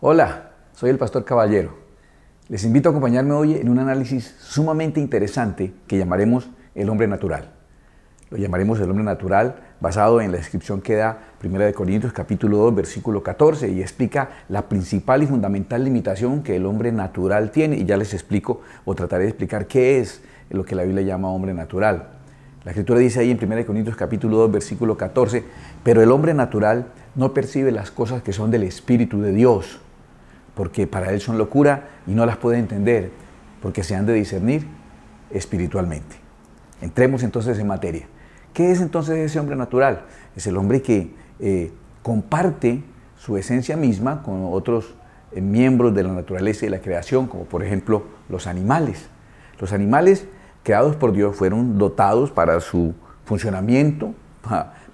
Hola, soy el pastor Caballero. Les invito a acompañarme hoy en un análisis sumamente interesante que llamaremos el hombre natural. Lo llamaremos el hombre natural basado en la descripción que da 1 Corintios capítulo 2 versículo 14 y explica la principal y fundamental limitación que el hombre natural tiene y ya les explico o trataré de explicar qué es lo que la Biblia llama hombre natural. La escritura dice ahí en 1 Corintios capítulo 2 versículo 14, pero el hombre natural no percibe las cosas que son del Espíritu de Dios, porque para él son locura y no las puede entender, porque se han de discernir espiritualmente. Entremos entonces en materia. ¿Qué es entonces ese hombre natural? Es el hombre que eh, comparte su esencia misma con otros eh, miembros de la naturaleza y la creación, como por ejemplo los animales. Los animales creados por Dios, fueron dotados para su funcionamiento,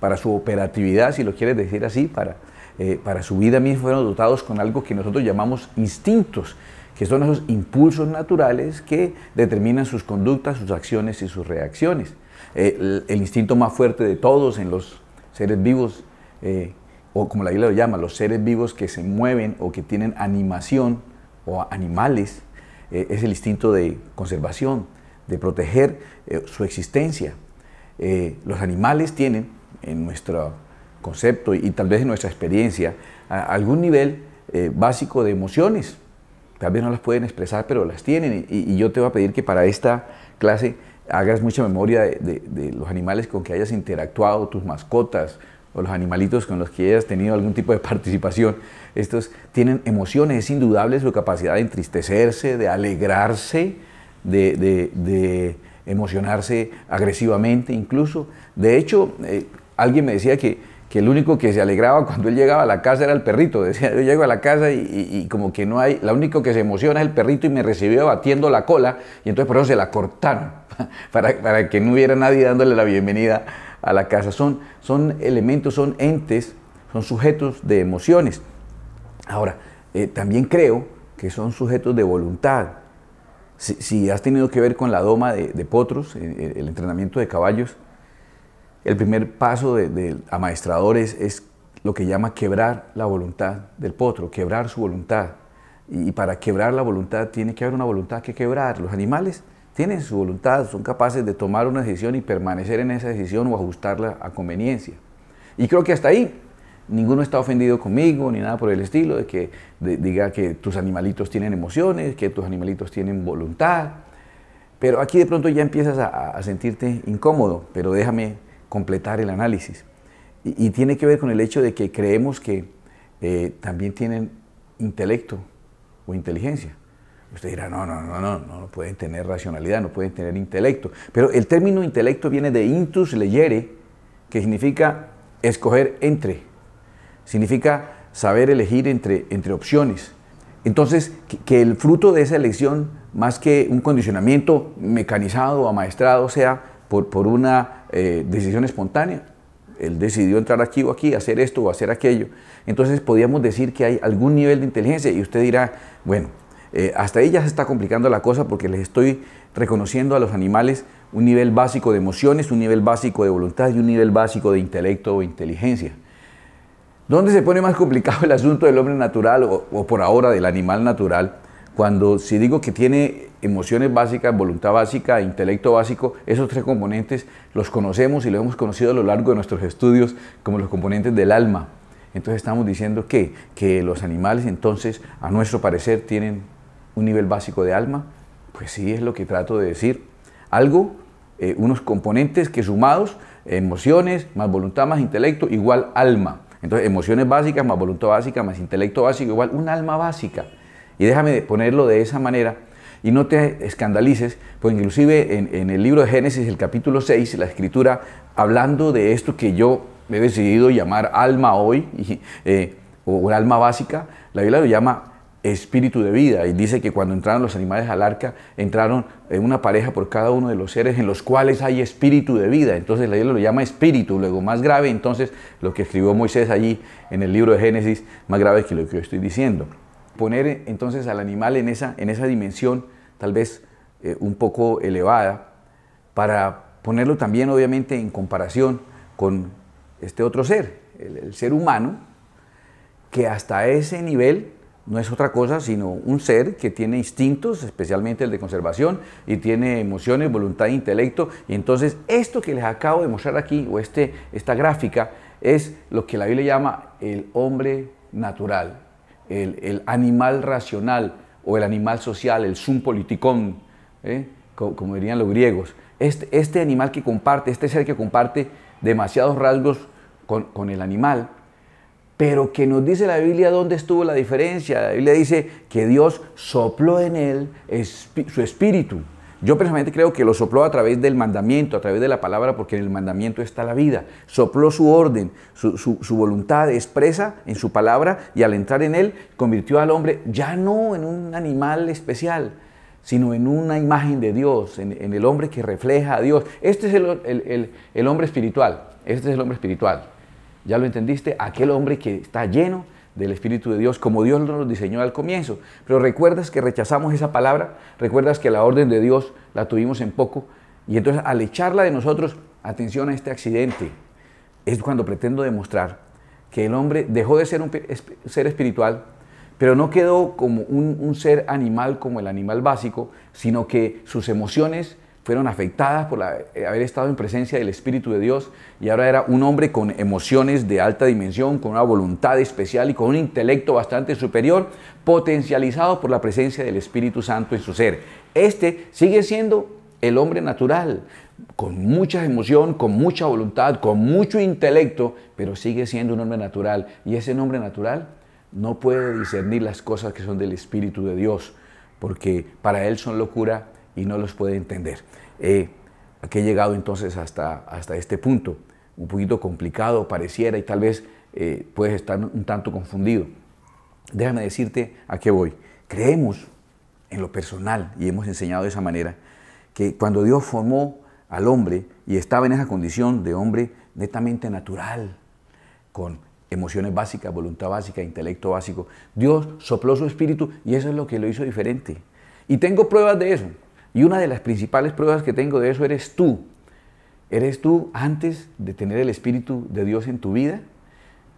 para, su operatividad, si lo quieres decir así, para, eh, para su vida misma, fueron dotados con algo que nosotros llamamos instintos, que son esos impulsos naturales que determinan sus conductas, sus acciones y sus reacciones. Eh, el, instinto más fuerte de todos en los seres vivos, eh, o como la Biblia lo llama, los seres vivos que se mueven o que tienen animación o animales, es el instinto de conservación de proteger eh, su existencia. Eh, los animales tienen, en nuestro concepto y, tal vez en nuestra experiencia, algún nivel eh, básico de emociones. Tal vez no las pueden expresar, pero las tienen. Y, yo te voy a pedir que para esta clase hagas mucha memoria de, de, los animales con que hayas interactuado, tus mascotas o los animalitos con los que hayas tenido algún tipo de participación. Estos tienen emociones, es indudable su capacidad de entristecerse, de alegrarse, de, emocionarse agresivamente incluso. De hecho, eh, alguien me decía que, el único que se alegraba cuando él llegaba a la casa era el perrito. Decía, yo llego a la casa y, como que no hay, la único que se emociona es el perrito y me recibió batiendo la cola y entonces por eso se la cortaron, para, que no hubiera nadie dándole la bienvenida a la casa. Son, son elementos, son entes, son sujetos de emociones. Ahora, eh, también creo que son sujetos de voluntad. Si, has tenido que ver con la doma de, potros, eh, el, entrenamiento de caballos, el primer paso del de amaestrador es, lo que llama quebrar la voluntad del potro, quebrar su voluntad. y para quebrar la voluntad tiene que haber una voluntad que quebrar. Los animales tienen su voluntad, son capaces de tomar una decisión y permanecer en esa decisión o ajustarla a conveniencia. Y creo que hasta ahí ninguno está ofendido conmigo ni nada por el estilo, de que diga que tus animalitos tienen emociones, que tus animalitos tienen voluntad. Pero aquí de pronto ya empiezas a, sentirte incómodo, pero déjame completar el análisis. Y, tiene que ver con el hecho de que creemos que eh, también tienen intelecto o inteligencia. Usted dirá, no, no, no, no, no pueden tener racionalidad, no pueden tener intelecto. Pero el término intelecto viene de intus legere, que significa escoger entre significa saber elegir entre, entre opciones. Entonces, que, el fruto de esa elección, más que un condicionamiento mecanizado, o amaestrado, sea por, por una eh, decisión espontánea. Él decidió entrar aquí o aquí, hacer esto o hacer aquello. Entonces podríamos decir que hay algún nivel de inteligencia y usted dirá, bueno, eh, hasta ahí ya se está complicando la cosa porque les estoy reconociendo a los animales un nivel básico de emociones, un nivel básico de voluntad y un nivel básico de intelecto o inteligencia. ¿Dónde se pone más complicado el asunto del hombre natural o, por ahora del animal natural? Cuando si digo que tiene emociones básicas, voluntad básica, intelecto básico, esos tres componentes los conocemos y los hemos conocido a lo largo de nuestros estudios como los componentes del alma. Entonces estamos diciendo que, que los animales entonces, a nuestro parecer, tienen un nivel básico de alma. Pues sí, es lo que trato de decir. Algo, eh, unos componentes que sumados, emociones, más voluntad, más intelecto, igual alma. Entonces, emociones básicas más voluntad básica más intelecto básico, igual un alma básica. Y déjame ponerlo de esa manera y no te escandalices, pues inclusive en, el libro de Génesis, el capítulo 6, la escritura, hablando de esto que yo he decidido llamar alma hoy, eh, o, o alma básica, la Biblia lo llama espíritu de vida. Y dice que cuando entraron los animales al arca, entraron en eh, una pareja por cada uno de los seres en los cuales hay espíritu de vida. Entonces la Biblia lo llama espíritu. Luego, más grave entonces lo que escribió Moisés allí en el libro de Génesis, más grave que lo que yo estoy diciendo. Poner eh, entonces al animal en esa, en esa dimensión, tal vez eh, un poco elevada, para ponerlo también obviamente en comparación con este otro ser, el ser humano, que hasta ese nivel no es otra cosa sino un ser que tiene instintos, especialmente el de conservación, y tiene emociones, voluntad e intelecto. Y entonces esto que les acabo de mostrar aquí, o este, esta gráfica, es lo que la Biblia llama el hombre natural, el, animal racional o el animal social, el sum politicón, ¿eh? como, dirían los griegos. Este, este, animal que comparte, este ser que comparte demasiados rasgos con el animal, pero que nos dice la Biblia dónde estuvo la diferencia. La Biblia dice que Dios sopló en él su espíritu. Yo personalmente creo que lo sopló a través del mandamiento, a través de la palabra, porque en el mandamiento está la vida. Sopló su orden, su, voluntad expresa en su palabra y al entrar en él convirtió al hombre ya no en un animal especial, sino en una imagen de Dios, en, el hombre que refleja a Dios. Este es el hombre espiritual, este es el hombre espiritual ya lo entendiste, aquel hombre que está lleno del Espíritu de Dios, como Dios nos diseñó al comienzo. Pero recuerdas que rechazamos esa palabra, recuerdas que la orden de Dios la tuvimos en poco, y entonces al echarla de nosotros, atención a este accidente, es cuando pretendo demostrar que el hombre dejó de ser un ser espiritual, pero no quedó como un, un ser animal, como el animal básico, sino que sus emociones, fueron afectadas por eh, haber estado en presencia del Espíritu de Dios y ahora era un hombre con emociones de alta dimensión, con una voluntad especial y con un intelecto bastante superior, potencializado por la presencia del Espíritu Santo en su ser. Este sigue siendo el hombre natural, con mucha emoción, con mucha voluntad, con mucho intelecto, pero sigue siendo un hombre natural. Y ese hombre natural no puede discernir las cosas que son del Espíritu de Dios, porque para él son locura y no los puede entender. Eh, aquí he llegado entonces hasta, hasta este punto, un poquito complicado pareciera y tal vez eh, puedes estar un tanto confundido. Déjame decirte a qué voy. Creemos en lo personal y hemos enseñado de esa manera que cuando Dios formó al hombre y estaba en esa condición de hombre netamente natural, con emociones básicas, voluntad básica, intelecto básico, Dios sopló su espíritu y eso es lo que lo hizo diferente. Y tengo pruebas de eso. Y una de las principales pruebas que tengo de eso eres tú. Eres tú antes de tener el Espíritu de Dios en tu vida.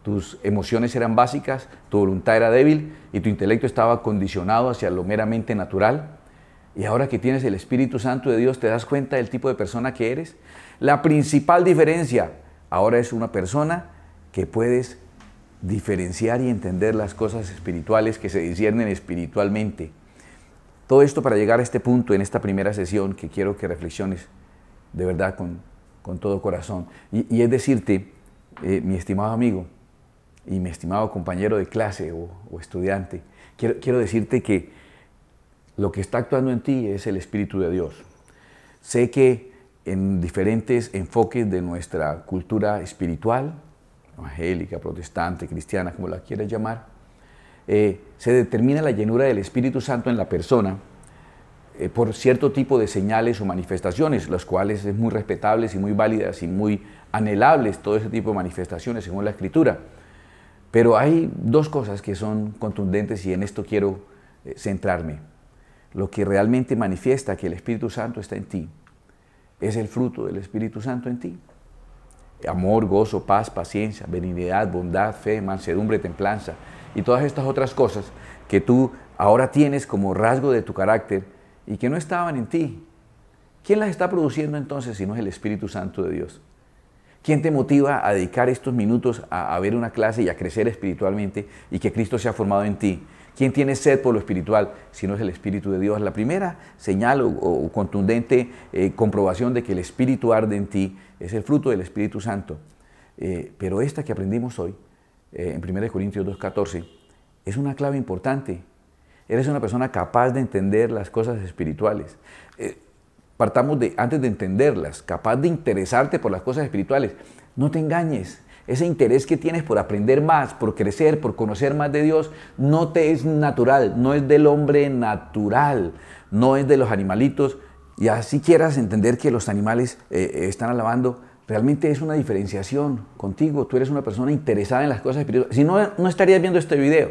Tus emociones eran básicas, tu voluntad era débil y tu intelecto estaba condicionado hacia lo meramente natural. Y ahora que tienes el Espíritu Santo de Dios, te das cuenta del tipo de persona que eres. La principal diferencia ahora es una persona que puedes diferenciar y entender las cosas espirituales que se disciernen espiritualmente. Todo esto para llegar a este punto en esta primera sesión que quiero que reflexiones de verdad con, todo corazón. Y, es decirte, eh, mi estimado amigo y mi estimado compañero de clase o, estudiante, quiero, quiero decirte que lo que está actuando en ti es el Espíritu de Dios. Sé que en diferentes enfoques de nuestra cultura espiritual, evangélica, protestante, cristiana, como la quieras llamar, eh, se determina la llenura del Espíritu Santo en la persona eh, por cierto tipo de señales o manifestaciones, las cuales es muy respetables y muy válidas y muy anhelables todo ese tipo de manifestaciones según la Escritura. Pero hay dos cosas que son contundentes y en esto quiero eh, centrarme. Lo que realmente manifiesta que el Espíritu Santo está en ti es el fruto del Espíritu Santo en ti. Amor, gozo, paz, paciencia, benignidad, bondad, fe, mansedumbre, templanza y todas estas otras cosas que tú ahora tienes como rasgo de tu carácter y que no estaban en ti. ¿Quién las está produciendo entonces si no es el Espíritu Santo de Dios? ¿Quién te motiva a dedicar estos minutos a, ver una clase y a crecer espiritualmente y que Cristo se ha formado en ti? ¿Quién tiene sed por lo espiritual si no es el Espíritu de Dios? La primera señal o, contundente eh, comprobación de que el Espíritu arde en ti es el fruto del Espíritu Santo. Eh, pero esta que aprendimos hoy eh, en 1 Corintios 2.14, es una clave importante. Eres una persona capaz de entender las cosas espirituales. Eh, partamos de, antes de entenderlas, capaz de interesarte por las cosas espirituales. No te engañes. Ese interés que tienes por aprender más, por crecer, por conocer más de Dios, no te es natural, no es del hombre natural, no es de los animalitos. Y así quieras entender que los animales eh, están alabando, realmente es una diferenciación contigo. Tú eres una persona interesada en las cosas espirituales. Si no, no estarías viendo este video.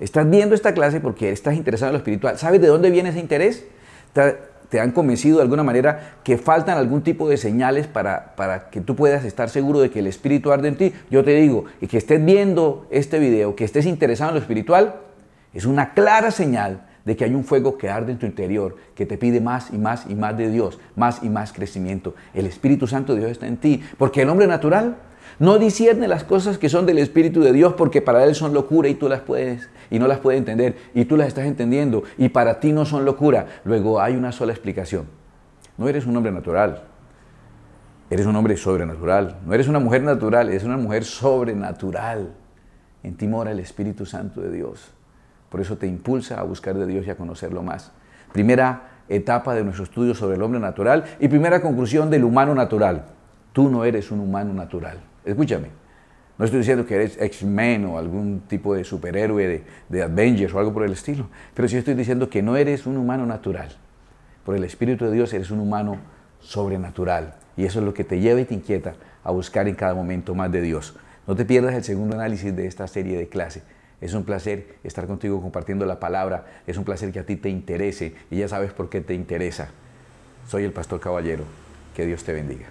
Estás viendo esta clase porque estás interesado en lo espiritual. ¿Sabes de dónde viene ese interés? Te, han convencido de alguna manera que faltan algún tipo de señales para, que tú puedas estar seguro de que el espíritu arde en ti. Yo te digo, y que estés viendo este video, que estés interesado en lo espiritual, es una clara señal de que hay un fuego que arde en tu interior, que te pide más y más y más de Dios, más y más crecimiento. El Espíritu Santo de Dios está en ti, porque el hombre natural no discierne las cosas que son del Espíritu de Dios porque para él son locura y tú las puedes y no las puedes entender y tú las estás entendiendo y para ti no son locura. Luego hay una sola explicación. No eres un hombre natural. Eres un hombre sobrenatural. No eres una mujer natural, eres una mujer sobrenatural. En ti mora el Espíritu Santo de Dios. Por eso te impulsa a buscar de Dios y a conocerlo más. Primera etapa de nuestro estudio sobre el hombre natural y primera conclusión del humano natural. Tú no eres un humano natural. Escúchame, no estoy diciendo que eres X-Men o algún tipo de superhéroe de, de Avengers o algo por el estilo, pero sí estoy diciendo que no eres un humano natural. Por el Espíritu de Dios eres un humano sobrenatural. Y eso es lo que te lleva y te inquieta a buscar en cada momento más de Dios. No te pierdas el segundo análisis de esta serie de clases. Es un placer estar contigo compartiendo la palabra. Es un placer que a ti te interese y ya sabes por qué te interesa. Soy el pastor caballero. Que Dios te bendiga.